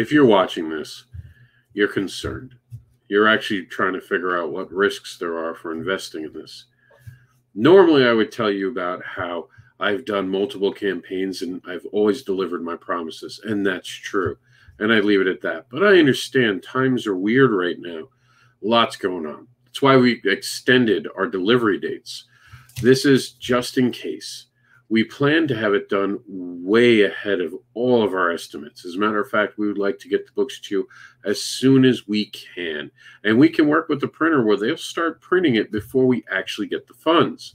if you're watching this, you're concerned. You're actually trying to figure out what risks there are for investing in this. Normally, I would tell you about how I've done multiple campaigns and I've always delivered my promises, and that's true. And I leave it at that. But I understand times are weird right now. Lots going on. That's why we extended our delivery dates. This is just in case. We plan to have it done way ahead of all of our estimates. As a matter of fact, we would like to get the books to you as soon as we can. And we can work with the printer where they'll start printing it before we actually get the funds.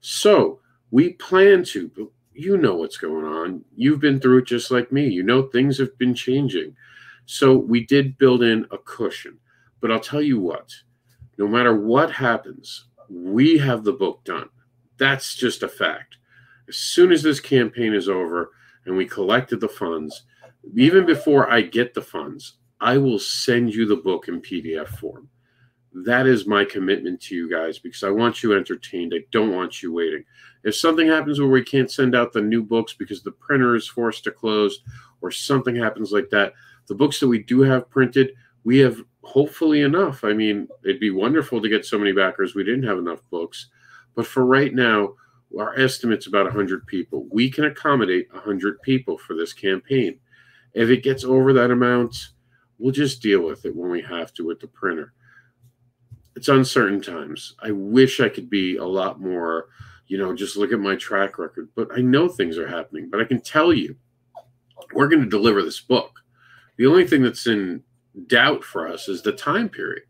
So we plan to, but you know what's going on. You've been through it just like me. You know things have been changing. So we did build in a cushion. But I'll tell you what, no matter what happens, we have the book done. That's just a fact as soon as this campaign is over and we collected the funds, even before I get the funds, I will send you the book in PDF form. That is my commitment to you guys because I want you entertained. I don't want you waiting. If something happens where we can't send out the new books because the printer is forced to close or something happens like that, the books that we do have printed, we have hopefully enough. I mean, it'd be wonderful to get so many backers. We didn't have enough books. But for right now, our estimate's about 100 people. We can accommodate 100 people for this campaign. If it gets over that amount, we'll just deal with it when we have to with the printer. It's uncertain times. I wish I could be a lot more, you know, just look at my track record, but I know things are happening. But I can tell you, we're going to deliver this book. The only thing that's in doubt for us is the time period.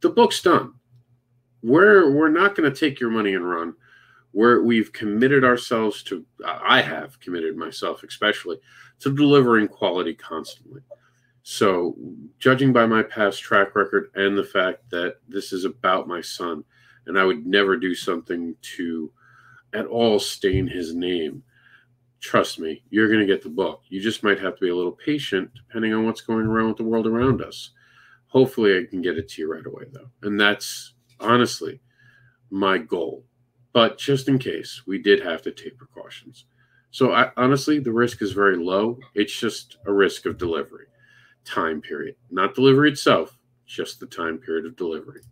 The book's done. We're we're not going to take your money and run where we've committed ourselves to, I have committed myself especially, to delivering quality constantly. So, judging by my past track record and the fact that this is about my son, and I would never do something to at all stain his name, trust me, you're going to get the book. You just might have to be a little patient depending on what's going around with the world around us. Hopefully, I can get it to you right away, though. And that's honestly my goal but just in case, we did have to take precautions. So I, honestly, the risk is very low. It's just a risk of delivery, time period, not delivery itself, just the time period of delivery.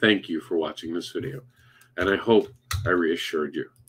Thank you for watching this video, and I hope I reassured you.